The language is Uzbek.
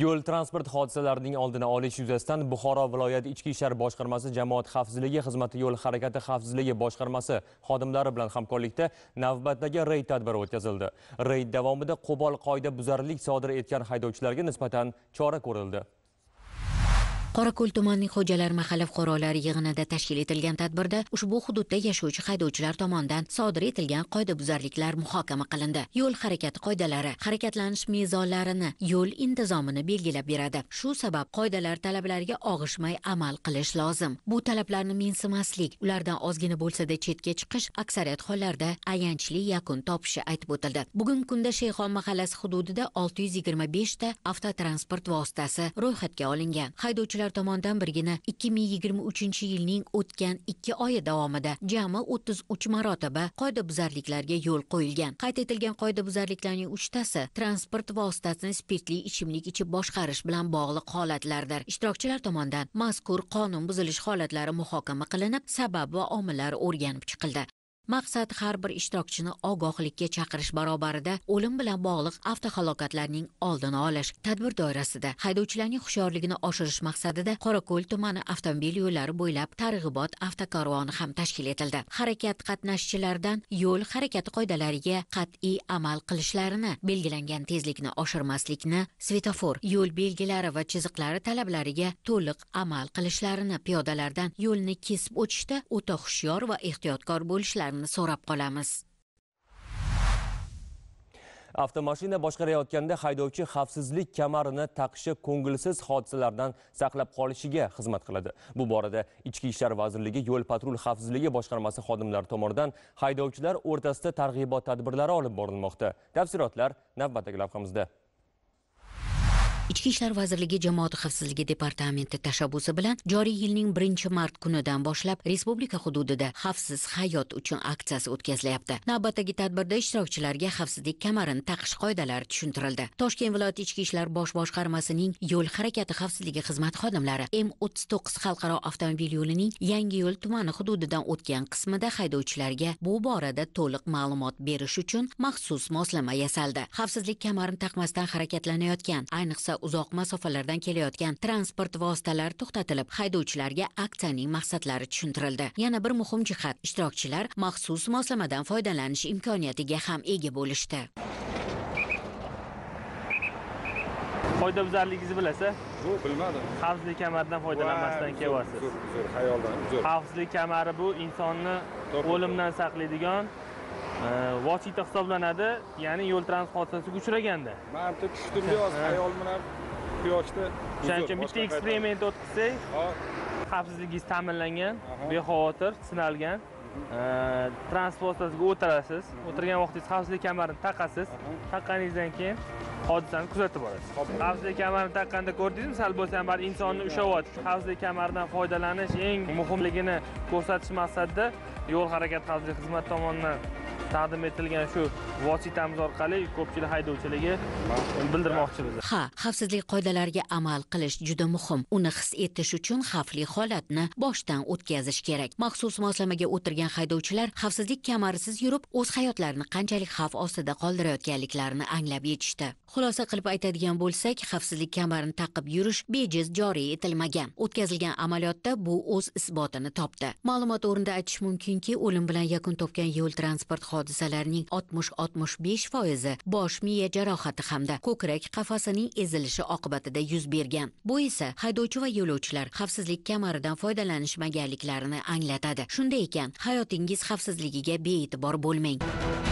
yo'l transport hodisalarining oldini olish yuzasidan buxoro viloyat ichki ishlar boshqarmasi jamoat xavfsizligi xizmati yo'l harakati xavfsizligi boshqarmasi xodimlari bilan hamkorlikda navbatdagi reyd tadbiri o'tkazildi reyd davomida qo'pol qoidabuzarlik sodir etgan haydovchilarga nisbatan chora ko'rildi qorako'l tumanining xo'jalar mahalla fuqarolari yig'inida tashkil etilgan tadbirda ushbu hududda yashovchi haydovchilar tomonidan sodir etilgan qoidabuzarliklar muhokama qilindi yo'l harakati qoidalari harakatlanish mezonlarini yo'l intizomini belgilab beradi shu sabab qoidalar talablariga og'ishmay amal qilish lozim bu talablarni mensimaslik ulardan ozgina bo'lsada chetga chiqish aksariyat hollarda ayanchli yakun topishi aytib o'tildi bugungi kunda shayxon mahallasi hududida olti yuz yigirma beshta avtotransport vositasi ro'yxatga olingan haydovchilar tashkilotchilar tomonidan birgina 2023 yilning o'tgan 2 oyi davomida jami 33 marotaba qoidabuzarliklarga yo'l qo'yilgan. Qayd etilgan qoidabuzarliklarning 3 tasi transport vositasini spirtli ichimlik ichib boshqarish bilan bog'liq holatlardir. Ishtirokchilar tomonidan mazkur qonun buzilish holatlari muhokama qilinib, sabab va omillari o'rganib chiqildi. maqsad har bir ishtirokchini ogohlikka chaqirish barobarida o'lim bilan bog'liq avtohalokatlarning oldini olish tadbir doirasida haydovchilarning hushyorligini oshirish maqsadida qorako'l tumani avtomobil yo'llari bo'ylab targ'ibot avtokarvoni ham tashkil etildi harakat qatnashchilaridan yo'l harakati qoidalariga qat'iy amal qilishlarini belgilangan tezlikni oshirmaslikni svetofor yo'l belgilari va chiziqlari talablariga to'liq amal qilishlarini piyodalardan yo'lni kesib o'tishda o'ta hushyor va ehtiyotkor bo'lishlarini sabablarini so'rab qolamiz avtomashina boshqarayotganda haydovchi xavfsizlik kamarini taqishi ko'ngilsiz hodisalardan saqlab qolishiga xizmat qiladi bu borada ichki ishlar vazirligi yo'l patrul xavfsizligi boshqarmasi xodimlari tomonidan haydovchilar o'rtasida targ'ibot tadbirlari olib borilmoqda tafsilotlar navbatdagi lavhamizda ichki ishlar vazirligi jamoat xavfsizligi departamenti tashabbusi bilan joriy yilning birinchi mart kunidan boshlab respublika hududida xavfsiz hayot uchun aksiyasi o'tkazilyapti navbatdagi tadbirda ishtirokchilarga xavfsizlik kamarini taqish qoidalari tushuntirildi toshkent viloyati ichki ishlar bosh boshqarmasining yo'l harakati xavfsizligi xizmati xodimlari m o'ttiz to'qqiz xalqaro avtomobil yo'lining yangi yo'l tumani hududidan o'tgan qismida haydovchilarga bu borada to'liq ma'lumot berish uchun maxsus moslama yasaldi xavfsizlik kamarini taqmasdan harakatlanayotgan ayniqsa bo'lsa uzoq masofalardan kelayotgan transport vositalari to'xtatilib haydovchilarga aksiyaning maqsadlari tushuntirildi yana bir muhim jihat ishtirokchilar maxsus moslamadan foydalanish imkoniyatiga ham ega bo'lishdi qoidabuzarligingizni bilasiz yo'q bilmadim xavfsizlik kamaridan foydalanmasdan kelyapsiz xayoldan xavfsizlik kamari bu insonni o'limdan saqlaydigan vosita э, hisoblanadi ya'ni yo'l transport hodisasiga uchraganda man bitta tushdim yoz ayol bilan quyoshda o'shaning uchun bitta eksperiment o'tkazsak xavfsizligingiz ta'minlangan bexavotir sinalgan mhm. transport vositasiga o'tirasiz mhm. o'tirgan vaqtingiz xavfsizlik kamarini taqasiz taqqaningizdan keyin hodisani kuzatib borasiz xavfsizlik kamarini taqqanda ko'rdingizmi sal bo'lsa ham baribir insonni ushlayapti xavfsizlik kamaridan foydalanish eng muhimligini ko'rsatish maqsadida yo'l harakati xavfsizlik xizmati tomonidan taqdim etilgan shu vositamiz orqali ko'pchilik haydovchilarga bildirmoqchimiz ha xavfsizlik qoidalariga amal qilish juda muhim uni his etish uchun xavfli holatni boshdan o'tkazish kerak maxsus moslamaga o'tirgan haydovchilar xavfsizlik kamarisiz yurib o'z hayotlarini qanchalik xavf ostida qoldirayotganliklarini anglab yetishdi xulosa qilib aytadigan bo'lsak xavfsizlik kamarini taqib yurish bejiz joriy etilmagan o'tkazilgan amaliyotda bu o'z isbotini topdi ma'lumot o'rnida aytish mumkinki o'lim bilan yakun topgan yo'l transport hodisasi hodisalarining 60-65 foizi bosh miya jarohati hamda ko'krak qafasining ezilishi oqibatida yuz bergan bu esa haydovchi va yo'lovchilar xavfsizlik kamaridan foydalanishmaganliklarini anglatadi shunday ekan hayotingiz xavfsizligiga bee'tibor bo'lmang